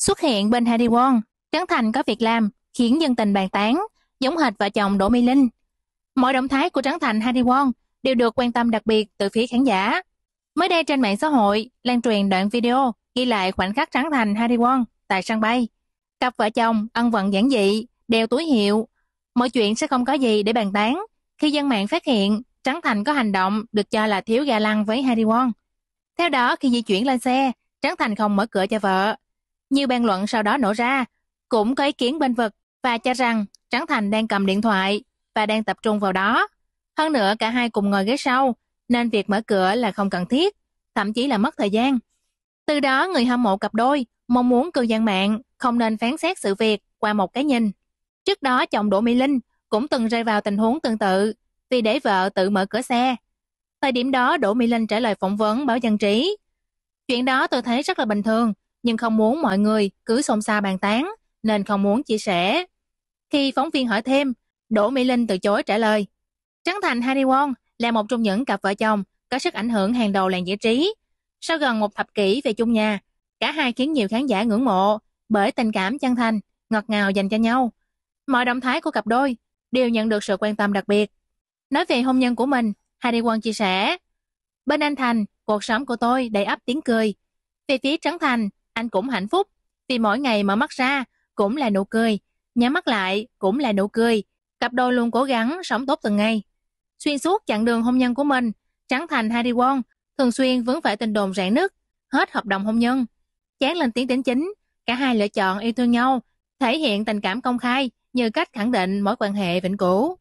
Xuất hiện bên Harry Won, Trấn Thành có việc làm, khiến dân tình bàn tán, giống hệt vợ chồng Đỗ Mỹ Linh. Mọi động thái của Trấn Thành Harry Won đều được quan tâm đặc biệt từ phía khán giả. Mới đây trên mạng xã hội, lan truyền đoạn video ghi lại khoảnh khắc Trấn Thành Harry Won tại sân bay. Cặp vợ chồng ân vận giản dị, đeo túi hiệu. Mọi chuyện sẽ không có gì để bàn tán khi dân mạng phát hiện Trấn Thành có hành động được cho là thiếu ga lăng với Harry Won. Theo đó, khi di chuyển lên xe, Trấn Thành không mở cửa cho vợ, nhiều bàn luận sau đó nổ ra, cũng có ý kiến bên vực và cho rằng Trắng Thành đang cầm điện thoại và đang tập trung vào đó. Hơn nữa cả hai cùng ngồi ghế sau, nên việc mở cửa là không cần thiết, thậm chí là mất thời gian. Từ đó người hâm mộ cặp đôi mong muốn cư dân mạng không nên phán xét sự việc qua một cái nhìn. Trước đó chồng Đỗ Mỹ Linh cũng từng rơi vào tình huống tương tự vì để vợ tự mở cửa xe. Thời điểm đó Đỗ Mỹ Linh trả lời phỏng vấn báo dân trí. Chuyện đó tôi thấy rất là bình thường nhưng không muốn mọi người cứ xôn xao bàn tán, nên không muốn chia sẻ. Khi phóng viên hỏi thêm, Đỗ Mỹ Linh từ chối trả lời. Trấn Thành Harry Won là một trong những cặp vợ chồng có sức ảnh hưởng hàng đầu làng giải trí. Sau gần một thập kỷ về chung nhà, cả hai khiến nhiều khán giả ngưỡng mộ bởi tình cảm chân thành, ngọt ngào dành cho nhau. Mọi động thái của cặp đôi đều nhận được sự quan tâm đặc biệt. Nói về hôn nhân của mình, Harry Won chia sẻ, Bên anh Thành, cuộc sống của tôi đầy ắp tiếng cười. Về phía Trấn Thành, anh cũng hạnh phúc. Vì mỗi ngày mở mắt ra cũng là nụ cười, nhắm mắt lại cũng là nụ cười. Cặp đôi luôn cố gắng sống tốt từng ngày. Xuyên suốt chặng đường hôn nhân của mình, Trắng Thành Harry Won thường xuyên vướng phải tình đồn rạn nứt, hết hợp đồng hôn nhân. Chán lên tiếng tính chính, cả hai lựa chọn yêu thương nhau, thể hiện tình cảm công khai như cách khẳng định mối quan hệ vĩnh cửu.